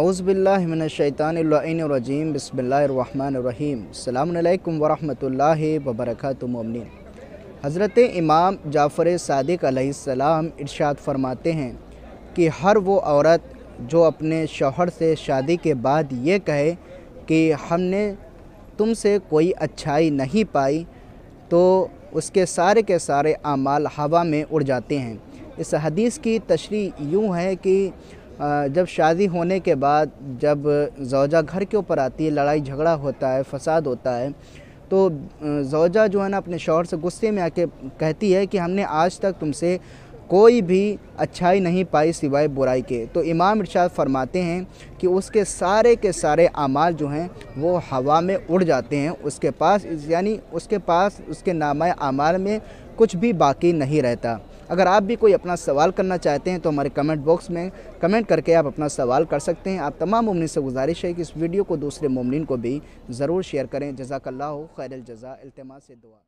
अउज़बिल्लिमिनशैतानरजीम बसमीम वरम वबरक ममिन हज़रत इमाम जाफ़र सदक इर्शाद फरमाते हैं कि हर वो औरत जो अपने शोहर से शादी के बाद ये कहे कि हमने तुमसे कोई अच्छाई नहीं पाई तो उसके सारे के सारे अमाल हवा में उड़ जाते हैं इस हदीस की तशरी यूँ है कि जब शादी होने के बाद जब जौजा घर के ऊपर आती है लड़ाई झगड़ा होता है फसाद होता है तो जौजा जो है ना अपने शौहर से गुस्से में आके कहती है कि हमने आज तक तुमसे कोई भी अच्छाई नहीं पाई सिवाय बुराई के तो इमाम इरशाद फरमाते हैं कि उसके सारे के सारे अमाल जो हैं वो हवा में उड़ जाते हैं उसके पास यानी उसके पास उसके नामा अमाल में कुछ भी बाकी नहीं रहता अगर आप भी कोई अपना सवाल करना चाहते हैं तो हमारे कमेंट बॉक्स में कमेंट करके आप अपना सवाल कर सकते हैं आप तमाम उमनिन से गुजारिश है कि इस वीडियो को दूसरे ममनिन को भी ज़रूर शेयर करें जजाकल्ला खैर जजा अल्तमा से दुआ